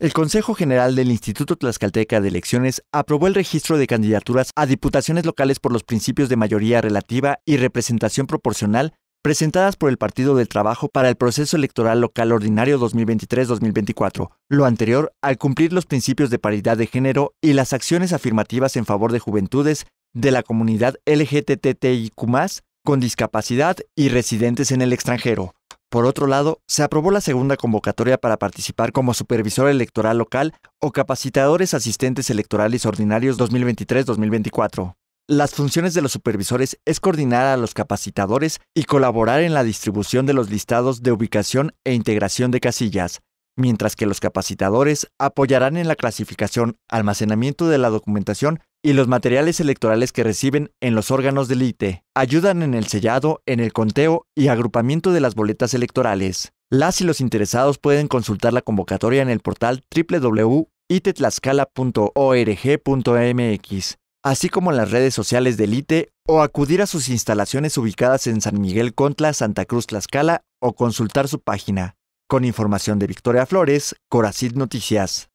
El Consejo General del Instituto Tlaxcalteca de Elecciones aprobó el registro de candidaturas a diputaciones locales por los principios de mayoría relativa y representación proporcional presentadas por el Partido del Trabajo para el proceso electoral local ordinario 2023-2024, lo anterior al cumplir los principios de paridad de género y las acciones afirmativas en favor de juventudes de la comunidad LGTTIQ+, con discapacidad y residentes en el extranjero. Por otro lado, se aprobó la segunda convocatoria para participar como supervisor electoral local o capacitadores asistentes electorales ordinarios 2023-2024. Las funciones de los supervisores es coordinar a los capacitadores y colaborar en la distribución de los listados de ubicación e integración de casillas, mientras que los capacitadores apoyarán en la clasificación, almacenamiento de la documentación y los materiales electorales que reciben en los órganos del ITE ayudan en el sellado, en el conteo y agrupamiento de las boletas electorales. Las y los interesados pueden consultar la convocatoria en el portal www.itetlascala.org.mx, así como en las redes sociales del ITE o acudir a sus instalaciones ubicadas en San Miguel Contla, Santa Cruz Tlaxcala o consultar su página. Con información de Victoria Flores, Coracid Noticias.